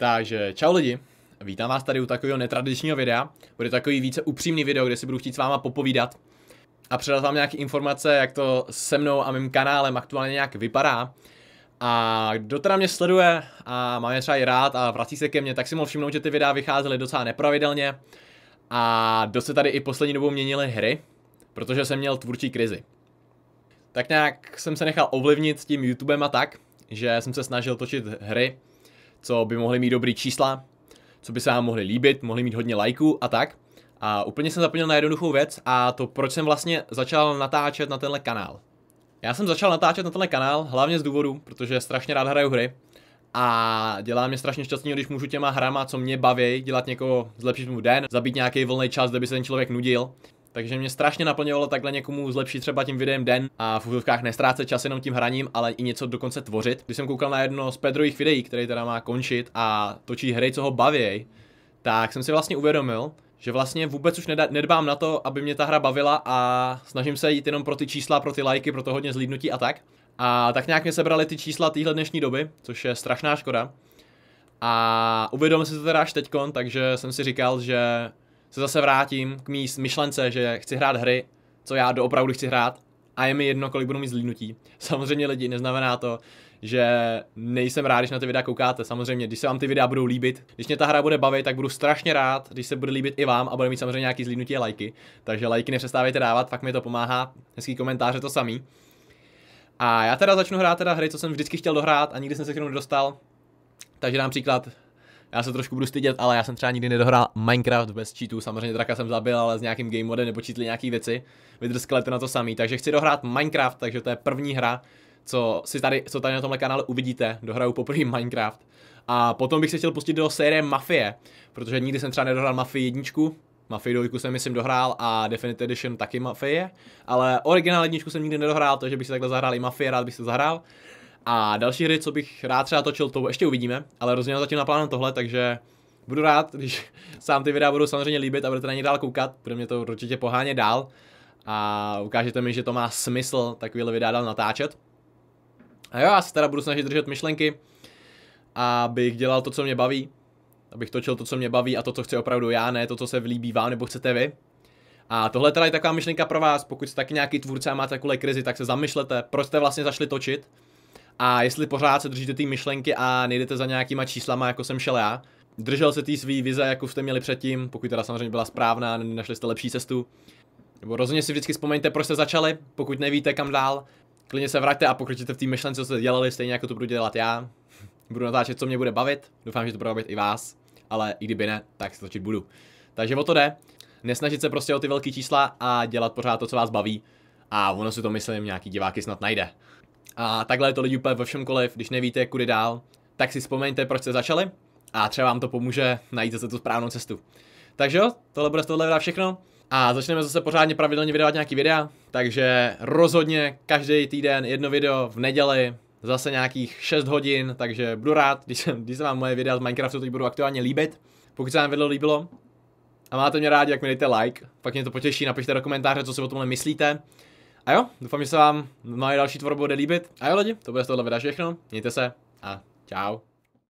Takže čau lidi, vítám vás tady u takového netradičního videa. Bude takový více upřímný video, kde si budu chtít s váma popovídat a předat vám nějaké informace, jak to se mnou a mým kanálem aktuálně nějak vypadá. A kdo teda mě sleduje a má mě třeba i rád a vrací se ke mně, tak si mohl všimnout, že ty videa vycházely docela nepravidelně a dost se tady i poslední dobou měnily hry, protože jsem měl tvůrčí krizi. Tak nějak jsem se nechal ovlivnit tím YouTubem a tak, že jsem se snažil točit hry, co by mohly mít dobrý čísla, co by se vám mohly líbit, mohly mít hodně lajků a tak. A úplně jsem zapomněl na jednoduchou věc a to proč jsem vlastně začal natáčet na tenhle kanál. Já jsem začal natáčet na tenhle kanál hlavně z důvodu, protože strašně rád hraju hry a dělá mě strašně šťastný, když můžu těma hrama, co mě baví, dělat někoho zlepšit mu den, zabít nějaký volný čas, kde by se ten člověk nudil. Takže mě strašně naplňovalo takhle někomu zlepšit třeba tím videem den a v úvodkách nestrácet čas jenom tím hraním, ale i něco dokonce tvořit. Když jsem koukal na jedno z Pedrových videí, který teda má končit a točí hry, co ho baví, tak jsem si vlastně uvědomil, že vlastně vůbec už nedbám na to, aby mě ta hra bavila a snažím se jít jenom pro ty čísla, pro ty lajky, pro to hodně zlídnutí a tak. A tak nějak mě sebrali ty čísla téhle dnešní doby, což je strašná škoda. A uvědomil jsem se to teda až teďkon, takže jsem si říkal, že se zase vrátím k mý myšlence, že chci hrát hry, co já doopravdy chci hrát a je mi jedno, kolik budu mít zlínutí. Samozřejmě lidi, neznamená to, že nejsem rád, když na ty videa koukáte. Samozřejmě, když se vám ty videa budou líbit, když mě ta hra bude bavit, tak budu strašně rád, když se bude líbit i vám a bude mít samozřejmě nějaký zlínutí a lajky. Takže lajky nepřestávejte dávat, fakt mi to pomáhá, hezký komentáře to samý. A já teda začnu hrát teda hry, co jsem vždycky chtěl dohrát a nikdy jsem se k tomu nedostal. Takže dám já se trošku budu stydět, ale já jsem třeba nikdy nedohrál Minecraft bez cheatů. Samozřejmě draka jsem zabil, ale s nějakým game modem nepočítli nějaký věci. Vydrskali to na to samý. Takže chci dohrát Minecraft, takže to je první hra, co, si tady, co tady na tomhle kanále uvidíte. Dohraju poprvé Minecraft. A potom bych se chtěl pustit do série Mafie, protože nikdy jsem třeba nedohrál Mafii jedničku, Mafii 2 jsem myslím dohrál a Definitive Edition taky Mafie, ale originál jedničku jsem nikdy nedohrál, takže bych si takhle zahrál i Mafie, rád bych se zahrál. A další hry, co bych rád třeba točil, to ještě uvidíme, ale rozhodně zatím plánu tohle, takže budu rád, když sám ty videa budou samozřejmě líbit a budete na ně dál koukat, bude mě to určitě pohánět dál a ukážete mi, že to má smysl takovýhle videa dál natáčet. A jo, já se teda budu snažit držet myšlenky, abych dělal to, co mě baví, abych točil to, co mě baví a to, co chci opravdu já, ne to, co se vlíbí vám nebo chcete vy. A tohle teda je taková myšlenka pro vás, pokud jste taky nějaký tvůrce a máte takovou krizi, tak se zamyšlete, proč jste vlastně zašli točit, a jestli pořád se držíte té myšlenky a nejdete za nějakýma číslama, jako jsem šel já, držel se té svý vize, jakou jste měli předtím, pokud teda samozřejmě byla správná, našli jste lepší cestu. Nebo rozhodně si vždycky vzpomeňte, proč jste začali, pokud nevíte kam dál, klidně se vraťte a pokročíte v té myšlence, co jste dělali, stejně jako to budu dělat já. Budu natáčet, co mě bude bavit, doufám, že to bude bavit i vás, ale i kdyby ne, tak se točit budu. Takže o to jde, nesnažit se prostě o ty velké čísla a dělat pořád to, co vás baví a ono si to myslím nějaký diváky snad najde. A takhle je to lidi úplně ve všem koliv, když nevíte, kudy dál, tak si vzpomeňte, proč jste začali a třeba vám to pomůže najít zase tu správnou cestu. Takže jo, tohle bude z tohle videa všechno a začneme zase pořádně pravidelně vydávat nějaký videa, takže rozhodně každý týden jedno video v neděli, zase nějakých 6 hodin, takže budu rád, když se, když se vám moje videa z Minecraftu teď budou aktuálně líbit. Pokud se vám video líbilo a máte mě rádi, jak mi dejte like, pak mě to potěší, napište do komentáře, co si o tomhle myslíte. A jo, doufám, že se vám moje další tvorbu bude líbit. A jo lidi, to bude z tohohle videa všechno. Mějte se a čau.